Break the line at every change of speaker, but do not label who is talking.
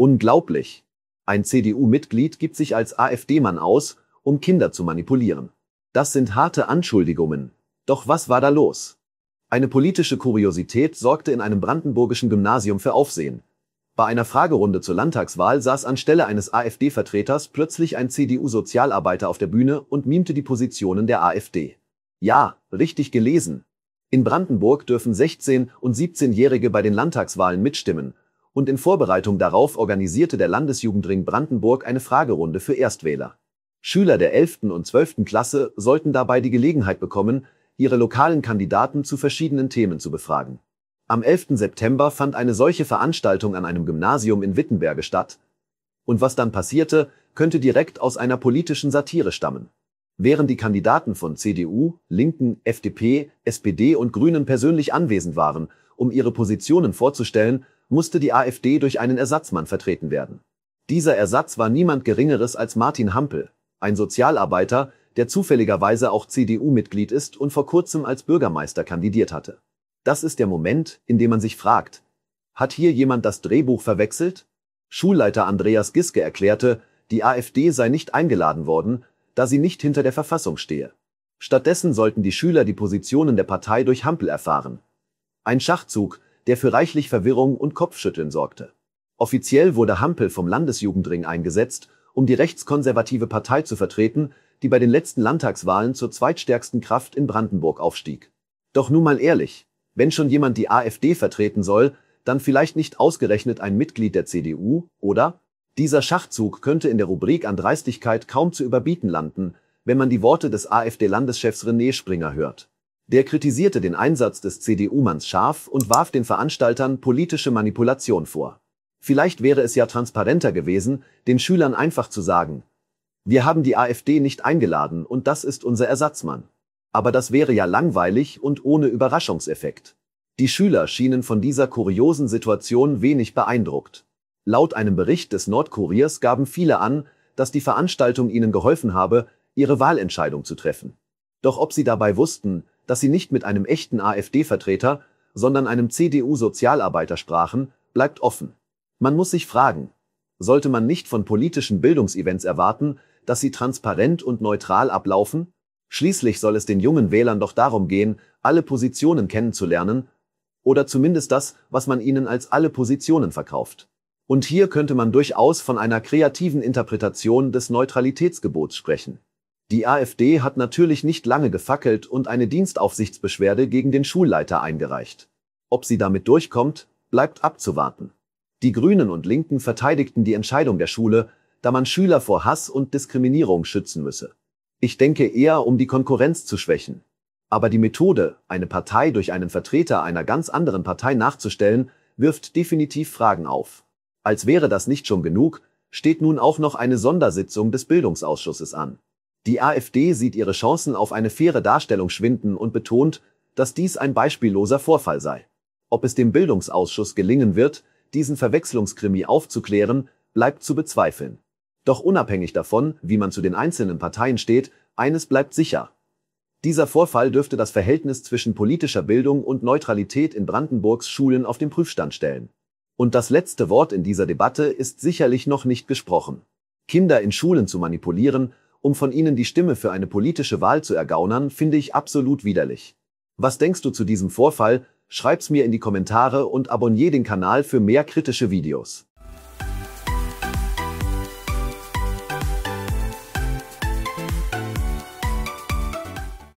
Unglaublich. Ein CDU-Mitglied gibt sich als AfD-Mann aus, um Kinder zu manipulieren. Das sind harte Anschuldigungen. Doch was war da los? Eine politische Kuriosität sorgte in einem brandenburgischen Gymnasium für Aufsehen. Bei einer Fragerunde zur Landtagswahl saß anstelle eines AfD-Vertreters plötzlich ein CDU-Sozialarbeiter auf der Bühne und mimte die Positionen der AfD. Ja, richtig gelesen. In Brandenburg dürfen 16- und 17-Jährige bei den Landtagswahlen mitstimmen, und in Vorbereitung darauf organisierte der Landesjugendring Brandenburg eine Fragerunde für Erstwähler. Schüler der 11. und 12. Klasse sollten dabei die Gelegenheit bekommen, ihre lokalen Kandidaten zu verschiedenen Themen zu befragen. Am 11. September fand eine solche Veranstaltung an einem Gymnasium in Wittenberge statt, und was dann passierte, könnte direkt aus einer politischen Satire stammen. Während die Kandidaten von CDU, Linken, FDP, SPD und Grünen persönlich anwesend waren, um ihre Positionen vorzustellen, musste die AfD durch einen Ersatzmann vertreten werden. Dieser Ersatz war niemand Geringeres als Martin Hampel, ein Sozialarbeiter, der zufälligerweise auch CDU-Mitglied ist und vor kurzem als Bürgermeister kandidiert hatte. Das ist der Moment, in dem man sich fragt, hat hier jemand das Drehbuch verwechselt? Schulleiter Andreas Giske erklärte, die AfD sei nicht eingeladen worden, da sie nicht hinter der Verfassung stehe. Stattdessen sollten die Schüler die Positionen der Partei durch Hampel erfahren. Ein Schachzug, der für reichlich Verwirrung und Kopfschütteln sorgte. Offiziell wurde Hampel vom Landesjugendring eingesetzt, um die rechtskonservative Partei zu vertreten, die bei den letzten Landtagswahlen zur zweitstärksten Kraft in Brandenburg aufstieg. Doch nun mal ehrlich, wenn schon jemand die AfD vertreten soll, dann vielleicht nicht ausgerechnet ein Mitglied der CDU, oder? Dieser Schachzug könnte in der Rubrik an Dreistigkeit kaum zu überbieten landen, wenn man die Worte des AfD-Landeschefs René Springer hört. Der kritisierte den Einsatz des CDU-Manns scharf und warf den Veranstaltern politische Manipulation vor. Vielleicht wäre es ja transparenter gewesen, den Schülern einfach zu sagen, wir haben die AfD nicht eingeladen und das ist unser Ersatzmann. Aber das wäre ja langweilig und ohne Überraschungseffekt. Die Schüler schienen von dieser kuriosen Situation wenig beeindruckt. Laut einem Bericht des Nordkuriers gaben viele an, dass die Veranstaltung ihnen geholfen habe, ihre Wahlentscheidung zu treffen. Doch ob sie dabei wussten, dass sie nicht mit einem echten AfD-Vertreter, sondern einem CDU-Sozialarbeiter sprachen, bleibt offen. Man muss sich fragen, sollte man nicht von politischen Bildungsevents erwarten, dass sie transparent und neutral ablaufen? Schließlich soll es den jungen Wählern doch darum gehen, alle Positionen kennenzulernen, oder zumindest das, was man ihnen als alle Positionen verkauft. Und hier könnte man durchaus von einer kreativen Interpretation des Neutralitätsgebots sprechen. Die AfD hat natürlich nicht lange gefackelt und eine Dienstaufsichtsbeschwerde gegen den Schulleiter eingereicht. Ob sie damit durchkommt, bleibt abzuwarten. Die Grünen und Linken verteidigten die Entscheidung der Schule, da man Schüler vor Hass und Diskriminierung schützen müsse. Ich denke eher, um die Konkurrenz zu schwächen. Aber die Methode, eine Partei durch einen Vertreter einer ganz anderen Partei nachzustellen, wirft definitiv Fragen auf. Als wäre das nicht schon genug, steht nun auch noch eine Sondersitzung des Bildungsausschusses an. Die AfD sieht ihre Chancen auf eine faire Darstellung schwinden und betont, dass dies ein beispielloser Vorfall sei. Ob es dem Bildungsausschuss gelingen wird, diesen Verwechslungskrimi aufzuklären, bleibt zu bezweifeln. Doch unabhängig davon, wie man zu den einzelnen Parteien steht, eines bleibt sicher. Dieser Vorfall dürfte das Verhältnis zwischen politischer Bildung und Neutralität in Brandenburgs Schulen auf den Prüfstand stellen. Und das letzte Wort in dieser Debatte ist sicherlich noch nicht gesprochen. Kinder in Schulen zu manipulieren um von ihnen die Stimme für eine politische Wahl zu ergaunern, finde ich absolut widerlich. Was denkst du zu diesem Vorfall? Schreib's mir in die Kommentare und abonniere den Kanal für mehr kritische Videos.